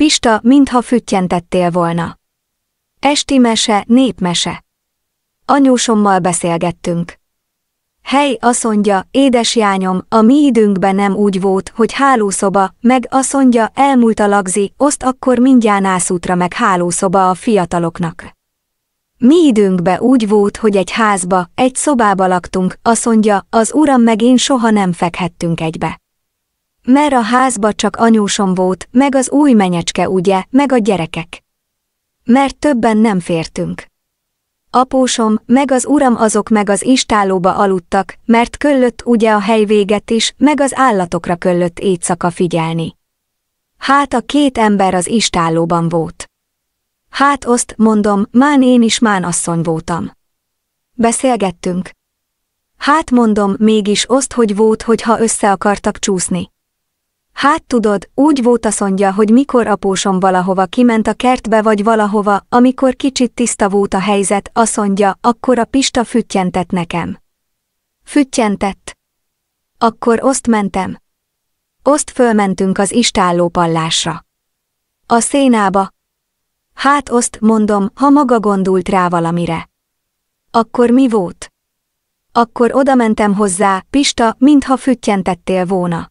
Pista, mintha füttyentettél volna. Esti mese, népmese. Anyósommal beszélgettünk. Hely, asszondja, édes jányom, a mi időnkben nem úgy volt, hogy hálószoba, meg asszondja, elmúlt a lagzi, oszt akkor mindjárt ászútra meg hálószoba a fiataloknak. Mi időnkben úgy volt, hogy egy házba, egy szobába laktunk, asszondja, az uram meg én soha nem fekhettünk egybe. Mert a házba csak anyósom volt, meg az új menyecske ugye, meg a gyerekek. Mert többen nem fértünk. Apósom, meg az uram azok meg az istálóba aludtak, mert köllött ugye a hely véget is, meg az állatokra köllött éjszaka figyelni. Hát a két ember az istálóban volt. Hát azt mondom, mán én is mán asszony voltam. Beszélgettünk. Hát mondom, mégis azt, hogy volt, hogy ha össze akartak csúszni. Hát tudod, úgy volt a mondja, hogy mikor apósom valahova kiment a kertbe vagy valahova, amikor kicsit tiszta volt a helyzet, azt mondja, akkor a Pista füttyentett nekem. Füttyentett. Akkor oszt mentem. Oszt fölmentünk az istálló pallásra. A szénába. Hát oszt, mondom, ha maga gondult rá valamire. Akkor mi volt? Akkor odamentem hozzá, Pista, mintha füttyentettél volna.